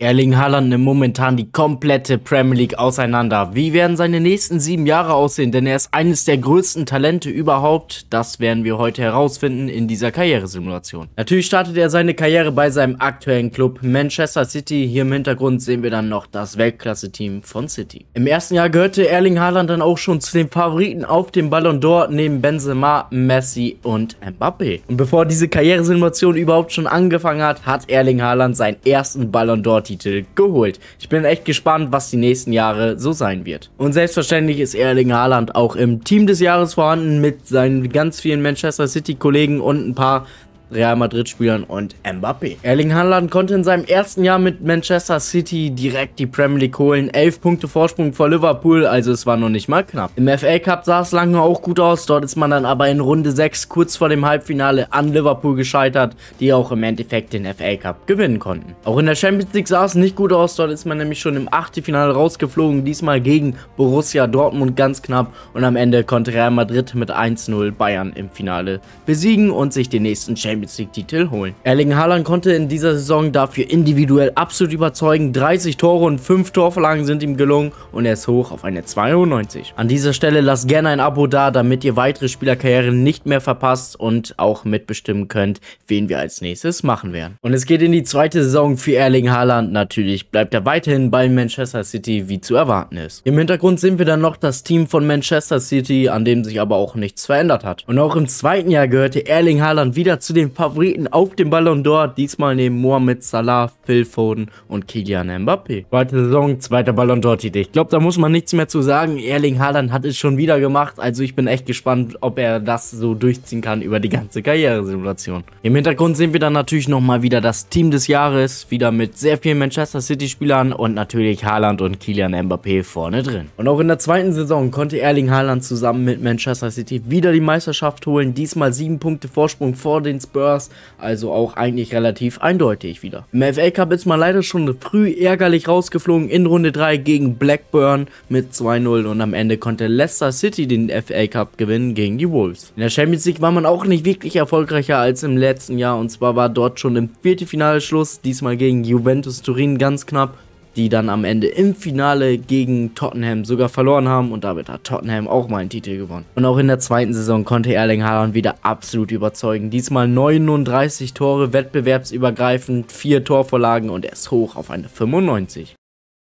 Erling Haaland nimmt momentan die komplette Premier League auseinander. Wie werden seine nächsten sieben Jahre aussehen? Denn er ist eines der größten Talente überhaupt. Das werden wir heute herausfinden in dieser Karrieresimulation. Natürlich startet er seine Karriere bei seinem aktuellen Club Manchester City. Hier im Hintergrund sehen wir dann noch das Weltklasse-Team von City. Im ersten Jahr gehörte Erling Haaland dann auch schon zu den Favoriten auf dem Ballon d'Or neben Benzema, Messi und Mbappe. Und bevor diese Karrieresimulation überhaupt schon angefangen hat, hat Erling Haaland seinen ersten Ballon d'Or Meistertitel geholt. Ich bin echt gespannt, was die nächsten Jahre so sein wird. Und selbstverständlich ist Erling Haaland auch im Team des Jahres vorhanden mit seinen ganz vielen Manchester City-Kollegen und ein paar Real Madrid-Spielern und Mbappé. Erling Haaland konnte in seinem ersten Jahr mit Manchester City direkt die Premier League holen. 11 Punkte Vorsprung vor Liverpool, also es war noch nicht mal knapp. Im FA Cup sah es lange auch gut aus, dort ist man dann aber in Runde 6 kurz vor dem Halbfinale an Liverpool gescheitert, die auch im Endeffekt den FA Cup gewinnen konnten. Auch in der Champions League sah es nicht gut aus, dort ist man nämlich schon im Achtelfinale rausgeflogen, diesmal gegen Borussia Dortmund ganz knapp und am Ende konnte Real Madrid mit 1-0 Bayern im Finale besiegen und sich den nächsten Champions Champions League Titel holen. Erling Haaland konnte in dieser Saison dafür individuell absolut überzeugen. 30 Tore und 5 Torverlagen sind ihm gelungen und er ist hoch auf eine 92. An dieser Stelle lasst gerne ein Abo da, damit ihr weitere Spielerkarrieren nicht mehr verpasst und auch mitbestimmen könnt, wen wir als nächstes machen werden. Und es geht in die zweite Saison für Erling Haaland. Natürlich bleibt er weiterhin bei Manchester City, wie zu erwarten ist. Im Hintergrund sehen wir dann noch das Team von Manchester City, an dem sich aber auch nichts verändert hat. Und auch im zweiten Jahr gehörte Erling Haaland wieder zu den den Favoriten auf dem Ballon d'Or, diesmal neben Mohamed Salah, Phil Foden und Kylian Mbappé. Zweite Saison, zweiter Ballon d'Or-Titel. Ich glaube, da muss man nichts mehr zu sagen. Erling Haaland hat es schon wieder gemacht, also ich bin echt gespannt, ob er das so durchziehen kann über die ganze Karrieresimulation. Im Hintergrund sehen wir dann natürlich nochmal wieder das Team des Jahres, wieder mit sehr vielen Manchester City-Spielern und natürlich Haaland und Kylian Mbappé vorne drin. Und auch in der zweiten Saison konnte Erling Haaland zusammen mit Manchester City wieder die Meisterschaft holen, diesmal sieben Punkte Vorsprung vor den Spurs, also auch eigentlich relativ eindeutig wieder. Im FA Cup ist man leider schon früh ärgerlich rausgeflogen in Runde 3 gegen Blackburn mit 2-0 und am Ende konnte Leicester City den FA Cup gewinnen gegen die Wolves. In der Champions League war man auch nicht wirklich erfolgreicher als im letzten Jahr und zwar war dort schon im Viertelfinalschluss, diesmal gegen Juventus Turin ganz knapp die dann am Ende im Finale gegen Tottenham sogar verloren haben und damit hat Tottenham auch mal einen Titel gewonnen. Und auch in der zweiten Saison konnte Erling Haaland wieder absolut überzeugen. Diesmal 39 Tore, wettbewerbsübergreifend, vier Torvorlagen und er ist hoch auf eine 95.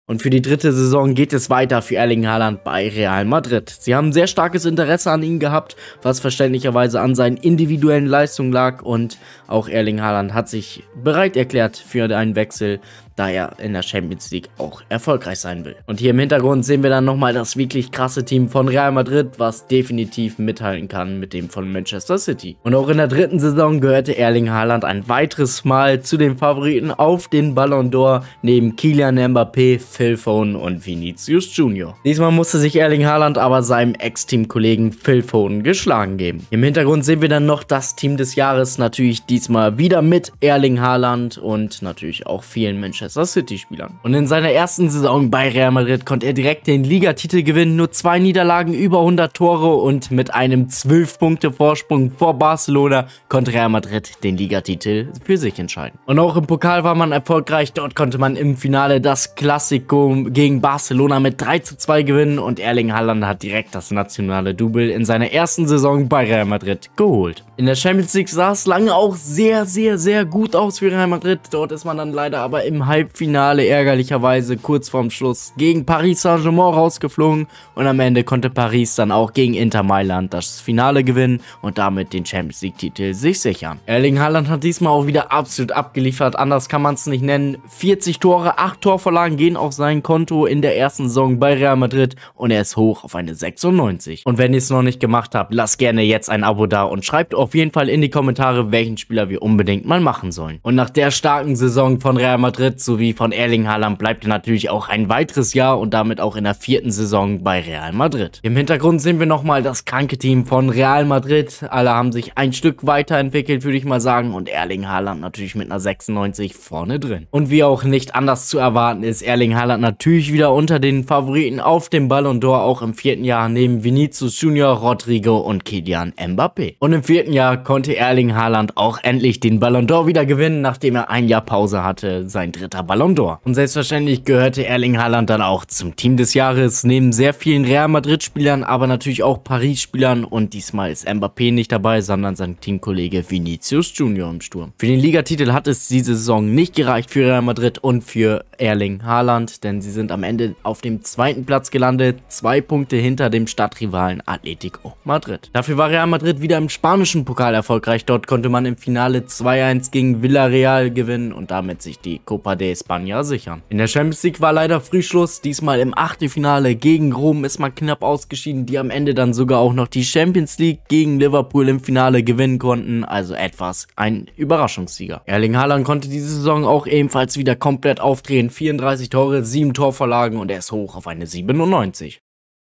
Und für die dritte Saison geht es weiter für Erling Haaland bei Real Madrid. Sie haben sehr starkes Interesse an ihm gehabt, was verständlicherweise an seinen individuellen Leistungen lag und auch Erling Haaland hat sich bereit erklärt für einen Wechsel da er in der Champions League auch erfolgreich sein will. Und hier im Hintergrund sehen wir dann nochmal das wirklich krasse Team von Real Madrid, was definitiv mithalten kann mit dem von Manchester City. Und auch in der dritten Saison gehörte Erling Haaland ein weiteres Mal zu den Favoriten auf den Ballon d'Or neben Kylian Mbappé, Phil Foden und Vinicius Junior. Diesmal musste sich Erling Haaland aber seinem Ex-Teamkollegen Phil Foden geschlagen geben. Im Hintergrund sehen wir dann noch das Team des Jahres, natürlich diesmal wieder mit Erling Haaland und natürlich auch vielen Manchester Manchester City-Spielern. Und in seiner ersten Saison bei Real Madrid konnte er direkt den Ligatitel gewinnen, nur zwei Niederlagen, über 100 Tore und mit einem 12-Punkte-Vorsprung vor Barcelona konnte Real Madrid den Ligatitel für sich entscheiden. Und auch im Pokal war man erfolgreich, dort konnte man im Finale das Klassiko gegen Barcelona mit 3 zu 2 gewinnen und Erling Haaland hat direkt das nationale Double in seiner ersten Saison bei Real Madrid geholt. In der Champions League sah es lange auch sehr, sehr, sehr gut aus für Real Madrid, dort ist man dann leider aber im Halbfinale ärgerlicherweise kurz vorm Schluss gegen Paris Saint-Germain rausgeflogen und am Ende konnte Paris dann auch gegen Inter Mailand das Finale gewinnen und damit den Champions League Titel sich sichern. Erling Haaland hat diesmal auch wieder absolut abgeliefert, anders kann man es nicht nennen. 40 Tore, 8 Torverlagen gehen auf sein Konto in der ersten Saison bei Real Madrid und er ist hoch auf eine 96. Und wenn ihr es noch nicht gemacht habt, lasst gerne jetzt ein Abo da und schreibt auf jeden Fall in die Kommentare, welchen Spieler wir unbedingt mal machen sollen. Und nach der starken Saison von Real Madrid sowie von Erling Haaland bleibt er natürlich auch ein weiteres Jahr und damit auch in der vierten Saison bei Real Madrid. Im Hintergrund sehen wir nochmal das kranke Team von Real Madrid. Alle haben sich ein Stück weiterentwickelt, würde ich mal sagen. Und Erling Haaland natürlich mit einer 96 vorne drin. Und wie auch nicht anders zu erwarten ist Erling Haaland natürlich wieder unter den Favoriten auf dem Ballon d'Or auch im vierten Jahr neben Vinicius Junior, Rodrigo und Kylian Mbappé. Und im vierten Jahr konnte Erling Haaland auch endlich den Ballon d'Or wieder gewinnen, nachdem er ein Jahr Pause hatte, sein drittes verdienter Ballon d'Or. Und selbstverständlich gehörte Erling Haaland dann auch zum Team des Jahres, neben sehr vielen Real Madrid-Spielern, aber natürlich auch Paris-Spielern und diesmal ist Mbappé nicht dabei, sondern sein Teamkollege Vinicius Junior im Sturm. Für den Ligatitel hat es diese Saison nicht gereicht für Real Madrid und für Erling Haaland, denn sie sind am Ende auf dem zweiten Platz gelandet, zwei Punkte hinter dem Stadtrivalen Atletico Madrid. Dafür war Real Madrid wieder im spanischen Pokal erfolgreich, dort konnte man im Finale 2-1 gegen Villarreal gewinnen und damit sich die Copa der Espanja sichern. In der Champions League war leider Frühschluss, diesmal im Achtelfinale gegen Rom ist man knapp ausgeschieden, die am Ende dann sogar auch noch die Champions League gegen Liverpool im Finale gewinnen konnten, also etwas ein Überraschungssieger. Erling Haaland konnte diese Saison auch ebenfalls wieder komplett aufdrehen, 34 Tore, 7 Torverlagen und er ist hoch auf eine 97.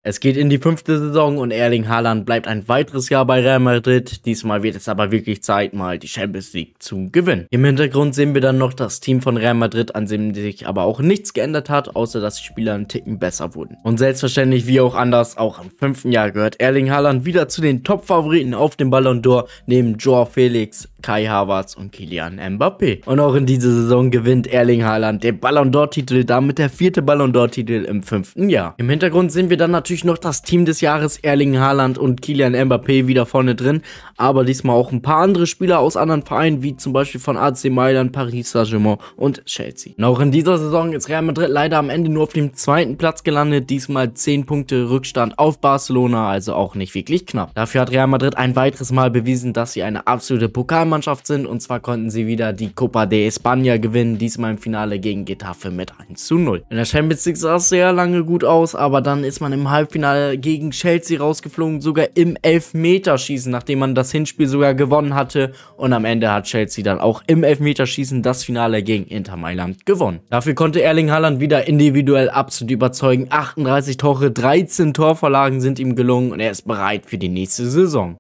Es geht in die fünfte Saison und Erling Haaland bleibt ein weiteres Jahr bei Real Madrid. Diesmal wird es aber wirklich Zeit, mal die Champions League zu gewinnen. Im Hintergrund sehen wir dann noch das Team von Real Madrid, an dem sich aber auch nichts geändert hat, außer dass die Spieler einen Ticken besser wurden. Und selbstverständlich, wie auch anders, auch im fünften Jahr gehört Erling Haaland wieder zu den Top-Favoriten auf dem Ballon d'Or neben Joao Felix, Kai Havertz und Kilian Mbappé. Und auch in dieser Saison gewinnt Erling Haaland den Ballon d'Or-Titel, damit der vierte Ballon d'Or-Titel im fünften Jahr. Im Hintergrund sehen wir dann natürlich noch das Team des Jahres Erling Haaland und Kilian Mbappé wieder vorne drin, aber diesmal auch ein paar andere Spieler aus anderen Vereinen, wie zum Beispiel von AC Mailand, Paris Saint-Germain und Chelsea. Und auch in dieser Saison ist Real Madrid leider am Ende nur auf dem zweiten Platz gelandet, diesmal 10 Punkte Rückstand auf Barcelona, also auch nicht wirklich knapp. Dafür hat Real Madrid ein weiteres Mal bewiesen, dass sie eine absolute Pokalmannschaft Frauenmannschaft sind. Und zwar konnten sie wieder die Copa de España gewinnen, diesmal im Finale gegen Getafe mit 1 zu 0. In der Champions League sah es sehr lange gut aus, aber dann ist man im Halbfinale gegen Chelsea rausgeflogen, sogar im Elfmeterschießen, nachdem man das Hinspiel sogar gewonnen hatte. Und am Ende hat Chelsea dann auch im Elfmeterschießen das Finale gegen Inter Mailand gewonnen. Dafür konnte Erling Haaland wieder individuell absolut überzeugen. 38 Tore, 13 Torverlagen sind ihm gelungen und er ist bereit für die nächste Saison.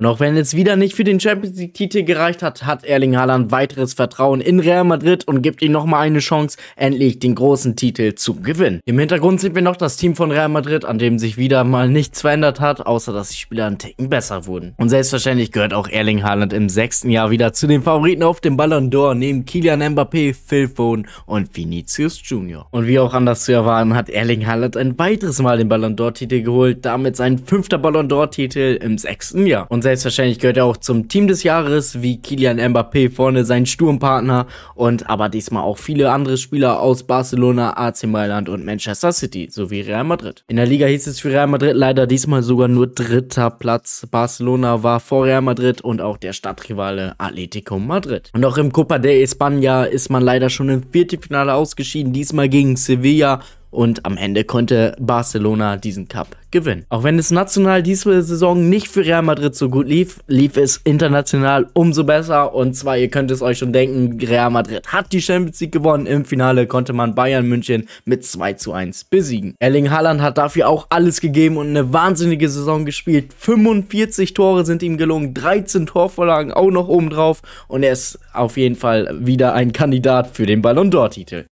Und auch wenn es wieder nicht für den Champions League-Titel gereicht hat, hat Erling Haaland weiteres Vertrauen in Real Madrid und gibt ihm nochmal eine Chance, endlich den großen Titel zu gewinnen. Im Hintergrund sehen wir noch das Team von Real Madrid, an dem sich wieder mal nichts verändert hat, außer dass die Spieler einen Ticken besser wurden. Und selbstverständlich gehört auch Erling Haaland im sechsten Jahr wieder zu den Favoriten auf dem Ballon d'Or, neben Kylian Mbappé, Phil Foden und Vinicius Junior. Und wie auch anders zu erwarten, hat Erling Haaland ein weiteres Mal den Ballon d'Or-Titel geholt, damit sein fünfter Ballon d'Or-Titel im sechsten Jahr. Und selbstverständlich gehört er auch zum Team des Jahres, wie Kilian Mbappé vorne sein Sturmpartner und aber diesmal auch viele andere Spieler aus Barcelona, AC Mailand und Manchester City sowie Real Madrid. In der Liga hieß es für Real Madrid leider diesmal sogar nur dritter Platz. Barcelona war vor Real Madrid und auch der Stadtrivale Atletico Madrid. Und auch im Copa de España ist man leider schon im Viertelfinale ausgeschieden, diesmal gegen Sevilla und am Ende konnte Barcelona diesen Cup gewinnen. Auch wenn es national diese Saison nicht für Real Madrid so gut lief, lief es international umso besser und zwar, ihr könnt es euch schon denken, Real Madrid hat die Champions League gewonnen. Im Finale konnte man Bayern München mit 2 zu 1 besiegen. Erling Haaland hat dafür auch alles gegeben und eine wahnsinnige Saison gespielt. 45 Tore sind ihm gelungen, 13 Torvorlagen auch noch obendrauf und er ist auf jeden Fall wieder ein Kandidat für den Ballon d'Or Titel.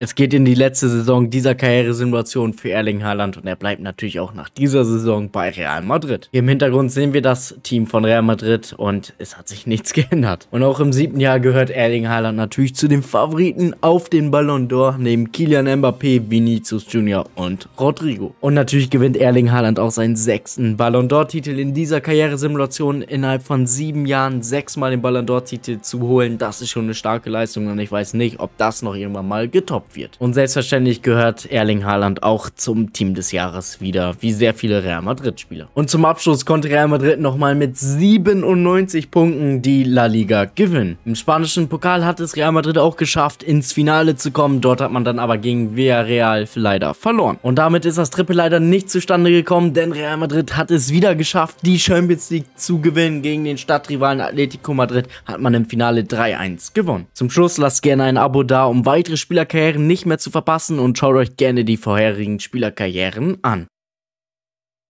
Es geht in die letzte Saison dieser Karrieresimulation für Erling Haaland und er bleibt natürlich auch nach dieser Saison bei Real Madrid. Hier Im Hintergrund sehen wir das Team von Real Madrid und es hat sich nichts geändert. Und auch im siebten Jahr gehört Erling Haaland natürlich zu den Favoriten auf den Ballon d'Or neben Kylian Mbappé, Vinicius Jr. und Rodrigo. Und natürlich gewinnt Erling Haaland auch seinen sechsten Ballon d'Or-Titel in dieser Karrieresimulation innerhalb von sieben Jahren sechsmal den Ballon d'Or-Titel zu holen. Das ist schon eine starke Leistung und ich weiß nicht, ob das noch irgendwann mal getoppt gezockt wird. Und selbstverständlich gehört Erling Haaland auch zum Team des Jahres wieder, wie sehr viele Real Madrid-Spieler. Und zum Abschluss konnte Real Madrid nochmal mit 97 Punkten die La Liga gewinnen. Im spanischen Pokal hat es Real Madrid auch geschafft, ins Finale zu kommen. Dort hat man dann aber gegen Villarreal leider verloren. Und damit ist das Triple leider nicht zustande gekommen, denn Real Madrid hat es wieder geschafft, die Champions League zu gewinnen. Gegen den Stadtrivalen Atletico Madrid hat man im Finale 3-1 gewonnen. Zum Schluss lasst gerne ein Abo da, um weitere Spielerkarrieren Karrieren nicht mehr zu verpassen und schaut euch gerne die vorherigen Spielerkarrieren an.